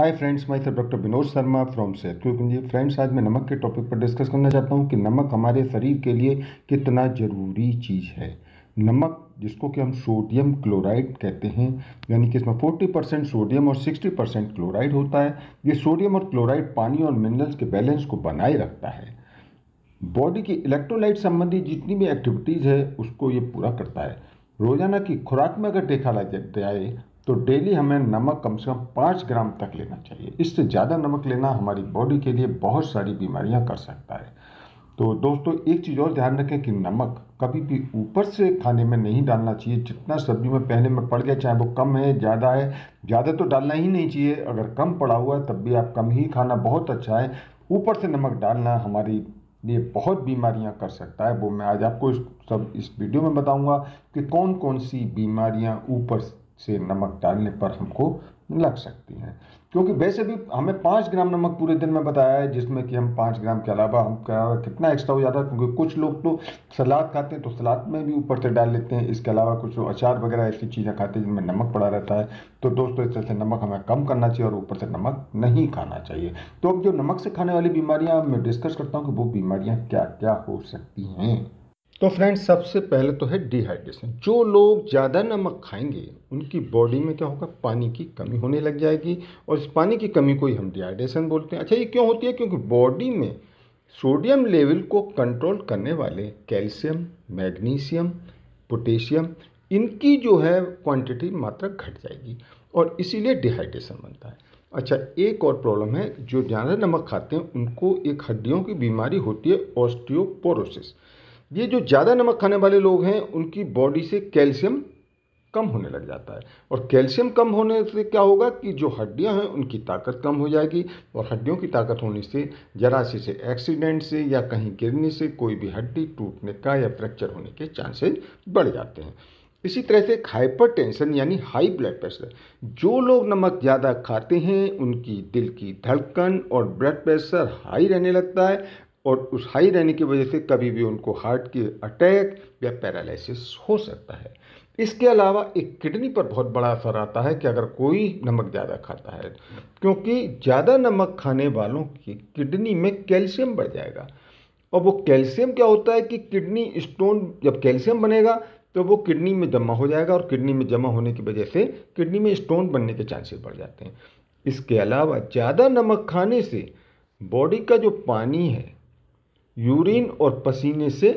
hi friends my sir doctor Vinod Sharma from क्योंकि friends आज मैं नमक के टॉपिक पर डिस्कस करना चाहता हूँ कि नमक हमारे शरीर के लिए कितना ज़रूरी चीज़ है नमक जिसको कि हम सोडियम क्लोराइड कहते हैं यानी कि इसमें 40 परसेंट सोडियम और 60 परसेंट क्लोराइड होता है ये सोडियम और क्लोराइड पानी और मिनरल्स के बैलेंस को बनाए रखता है बॉडी की इलेक्ट्रोलाइट संबंधी जितनी भी एक्टिविटीज़ है उसको ये पूरा करता है रोजाना की खुराक में अगर देखा जाए तो डेली हमें नमक कम से कम पाँच ग्राम तक लेना चाहिए इससे ज़्यादा नमक लेना हमारी बॉडी के लिए बहुत सारी बीमारियां कर सकता है तो दोस्तों एक चीज़ और ध्यान रखें कि नमक कभी भी ऊपर से खाने में नहीं डालना चाहिए जितना सब्जी में पहले में पड़ गया चाहे वो कम है ज़्यादा है ज़्यादा तो डालना ही नहीं चाहिए अगर कम पड़ा हुआ है तब भी आप कम ही खाना बहुत अच्छा है ऊपर से नमक डालना हमारी लिए बहुत बीमारियां कर सकता है वो मैं आज आपको सब इस वीडियो में बताऊंगा कि कौन कौन सी बीमारियां ऊपर से नमक डालने पर हमको लग सकती हैं क्योंकि वैसे भी हमें पाँच ग्राम नमक पूरे दिन में बताया है जिसमें कि हम पाँच ग्राम के अलावा हम क्या कितना एक्स्ट्रा हो जाता है क्योंकि कुछ लोग तो सलाद खाते हैं तो सलाद में भी ऊपर से डाल लेते हैं इसके अलावा कुछ अचार वगैरह ऐसी चीज़ें खाते हैं जिनमें नमक पड़ा रहता है तो दोस्तों इस तरह से नमक हमें कम करना चाहिए और ऊपर से नमक नहीं खाना चाहिए तो अब जो नमक से खाने वाली बीमारियाँ मैं डिस्कस करता हूँ कि वो बीमारियाँ क्या क्या हो सकती हैं तो फ्रेंड्स सबसे पहले तो है डिहाइड्रेशन जो लोग ज़्यादा नमक खाएंगे उनकी बॉडी में क्या होगा पानी की कमी होने लग जाएगी और इस पानी की कमी को ही हम डिहाइड्रेशन बोलते हैं अच्छा ये क्यों होती है क्योंकि बॉडी में सोडियम लेवल को कंट्रोल करने वाले कैल्शियम मैग्नीशियम पोटेशियम इनकी जो है क्वांटिटी मात्रा घट जाएगी और इसीलिए डिहाइड्रेशन बनता है अच्छा एक और प्रॉब्लम है जो ज़्यादा नमक खाते हैं उनको एक हड्डियों की बीमारी होती है ऑस्टियोपोरोसिस ये जो ज़्यादा नमक खाने वाले लोग हैं उनकी बॉडी से कैल्शियम कम होने लग जाता है और कैल्शियम कम होने से क्या होगा कि जो हड्डियां हैं उनकी ताकत कम हो जाएगी और हड्डियों की ताकत होने से जरा से से एक्सीडेंट से या कहीं गिरने से कोई भी हड्डी टूटने का या फ्रैक्चर होने के चांसेस बढ़ जाते हैं इसी तरह से हाइपरटेंशन यानी हाई ब्लड प्रेशर जो लोग नमक ज़्यादा खाते हैं उनकी दिल की धड़कन और ब्लड प्रेशर हाई रहने लगता है और उस हाई रहने की वजह से कभी भी उनको हार्ट के अटैक या पैरालिसिस हो सकता है इसके अलावा एक किडनी पर बहुत बड़ा असर आता है कि अगर कोई नमक ज़्यादा खाता है क्योंकि ज़्यादा नमक खाने वालों की किडनी में कैल्शियम बढ़ जाएगा और वो कैल्शियम क्या होता है कि किडनी स्टोन जब कैल्शियम बनेगा तो वो किडनी में जमा हो जाएगा और किडनी में जमा होने की वजह से किडनी में स्टोन बनने के चांसेस बढ़ जाते हैं इसके अलावा ज़्यादा नमक खाने से बॉडी का जो पानी है यूरिन और पसीने से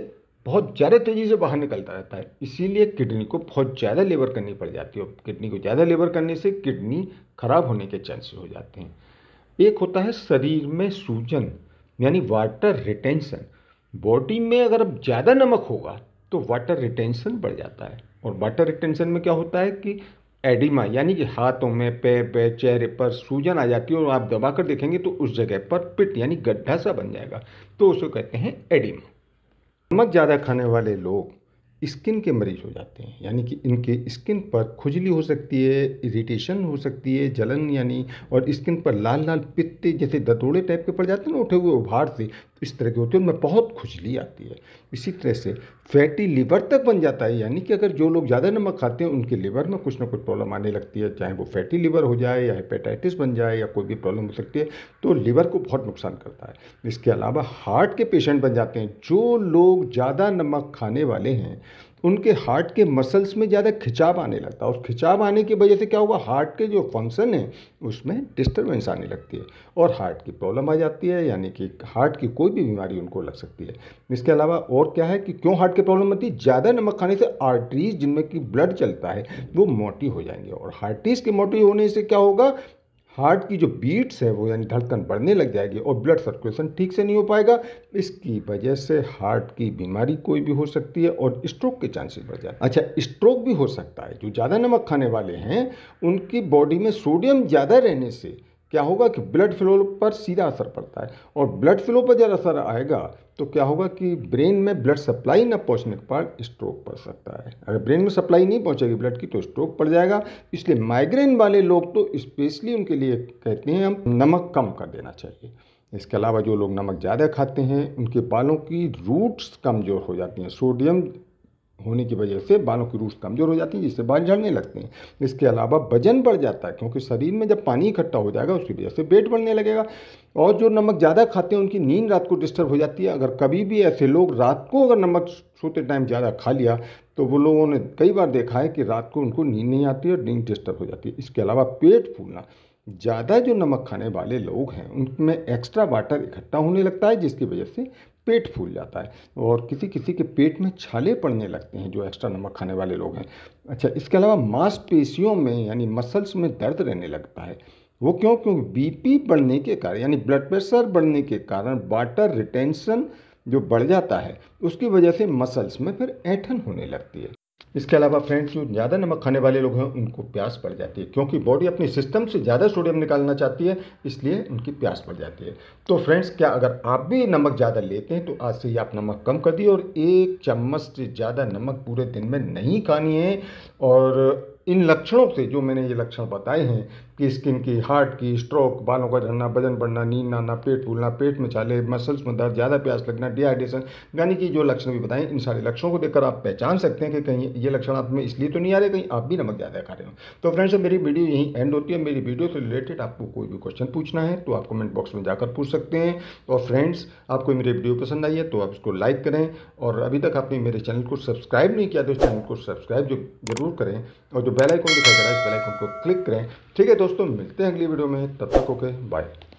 बहुत ज़्यादा तेज़ी से बाहर निकलता रहता है इसीलिए किडनी को बहुत ज़्यादा लेबर करनी पड़ जाती है और किडनी को ज़्यादा लेबर करने से किडनी खराब होने के चांसेस हो जाते हैं एक होता है शरीर में सूजन यानी वाटर रिटेंशन बॉडी में अगर अब ज़्यादा नमक होगा तो वाटर रिटेंशन बढ़ जाता है और वाटर रिटेंशन में क्या होता है कि एडिमा यानी कि हाथों में पैर पे चेहरे पर सूजन आ जाती है और आप दबा कर देखेंगे तो उस जगह पर पिट यानी गड्ढा सा बन जाएगा तो उसको कहते हैं एडिमा नमक ज़्यादा खाने वाले लोग स्किन के मरीज हो जाते हैं यानी कि इनके स्किन पर खुजली हो सकती है इरिटेशन हो सकती है जलन यानी और स्किन पर लाल लाल पित्ते जैसे दतोड़े टाइप के पड़ जाते हैं ना उठे हुए उभार से इस तरह के होते हैं उनमें बहुत खुजली आती है इसी तरह से फैटी लीवर तक बन जाता है यानी कि अगर जो लोग ज़्यादा नमक खाते हैं उनके लीवर में कुछ ना कुछ प्रॉब्लम आने लगती है चाहे वो फैटी लीवर हो जाए या हेपेटाइटिस बन जाए या कोई भी प्रॉब्लम हो सकती है तो लीवर को बहुत नुकसान करता है इसके अलावा हार्ट के पेशेंट बन जाते हैं जो लोग ज़्यादा नमक खाने वाले हैं उनके हार्ट के मसल्स में ज़्यादा खिंचाव आने लगता है और खिंचाव आने की वजह से क्या हुआ हार्ट के जो फंक्शन है उसमें डिस्टर्बेंस आने लगती है और हार्ट की प्रॉब्लम आ जाती है यानी कि हार्ट की कोई भी बीमारी उनको लग सकती है इसके अलावा और क्या है कि क्यों हार्ट की प्रॉब्लम होती है ज़्यादा नमक खाने से आर्टरीज जिनमें कि ब्लड चलता है वो मोटी हो जाएंगे और हार्टीज के मोटी होने से क्या होगा हार्ट की जो बीट्स है वो यानी धड़कन बढ़ने लग जाएगी और ब्लड सर्कुलेशन ठीक से नहीं हो पाएगा इसकी वजह से हार्ट की बीमारी कोई भी हो सकती है और स्ट्रोक के चांसेस बढ़ जाए अच्छा स्ट्रोक भी हो सकता है जो ज़्यादा नमक खाने वाले हैं उनकी बॉडी में सोडियम ज़्यादा रहने से क्या होगा कि ब्लड फ्लो पर सीधा असर पड़ता है और ब्लड फ्लो पर जब असर आएगा तो क्या होगा कि ब्रेन में ब्लड सप्लाई न पहुंचने के बाद स्ट्रोक पड़ सकता है अगर ब्रेन में सप्लाई नहीं पहुंचेगी ब्लड की तो स्ट्रोक पड़ जाएगा इसलिए माइग्रेन वाले लोग तो स्पेशली उनके लिए कहते हैं हम नमक कम कर देना चाहिए इसके अलावा जो लोग नमक ज़्यादा खाते हैं उनके बालों की रूट्स कमज़ोर हो जाती हैं सोडियम होने की वजह से बालों की रूट्स कमज़ोर हो जाती है जिससे बाल झड़ने लगते हैं इसके अलावा वजन बढ़ जाता है क्योंकि शरीर में जब पानी इकट्ठा हो जाएगा उसकी वजह से वेट बढ़ने लगेगा और जो नमक ज़्यादा खाते हैं उनकी नींद रात को डिस्टर्ब हो जाती है अगर कभी भी ऐसे लोग रात को अगर नमक सोते टाइम ज़्यादा खा लिया तो वो लोगों ने कई बार देखा है कि रात को उनको नींद नहीं आती और नींद डिस्टर्ब हो जाती है इसके अलावा पेट फूलना ज़्यादा जो नमक खाने वाले लोग हैं उनमें एक्स्ट्रा वाटर इकट्ठा होने लगता है जिसकी वजह से पेट फूल जाता है और किसी किसी के पेट में छाले पड़ने लगते हैं जो एक्स्ट्रा नमक खाने वाले लोग हैं अच्छा इसके अलावा मांसपेशियों में यानी मसल्स में दर्द रहने लगता है वो क्यों क्योंकि बीपी बढ़ने के कारण यानी ब्लड प्रेशर बढ़ने के कारण वाटर रिटेंशन जो बढ़ जाता है उसकी वजह से मसल्स में फिर ऐठन होने लगती है इसके अलावा फ्रेंड्स जो ज़्यादा नमक खाने वाले लोग हैं उनको प्यास पड़ जाती है क्योंकि बॉडी अपने सिस्टम से ज़्यादा सोडियम निकालना चाहती है इसलिए उनकी प्यास पड़ जाती है तो फ्रेंड्स क्या अगर आप भी नमक ज़्यादा लेते हैं तो आज से ही आप नमक कम कर दिए और एक चम्मच से ज़्यादा नमक पूरे दिन में नहीं खानी है और इन लक्षणों से जो मैंने ये लक्षण बताए हैं कि स्किन की हार्ट की स्ट्रोक बालों का झड़ना वजन बढ़ना नींद आना पेट फूलना पेट में छाले मसल्स में दर्द ज़्यादा प्यास लगना डिहाइड्रेशन यानी कि जो लक्षण भी बताएं इन सारे लक्षणों को देखकर आप पहचान सकते हैं कि कहीं ये लक्षण आप में इसलिए तो नहीं आ रहे कहीं आप भी नमक ज़्यादा खा रहे हो तो फ्रेंड्स मेरी वीडियो यहीं एंड होती है मेरी वीडियो से रिलेटेड आपको कोई भी क्वेश्चन पूछना है तो आप कमेंट बॉक्स में जाकर पूछ सकते हैं और फ्रेंड्स आपको मेरी वीडियो पसंद आई है तो आप इसको लाइक करें और अभी तक आपने मेरे चैनल को सब्सक्राइब नहीं किया तो चैनल को सब्सक्राइब जो जरूर करें और जो बेल दिखाई दे रहा है इस बेल को क्लिक करें ठीक है दोस्तों मिलते हैं अगली वीडियो में तब तक ओके बाय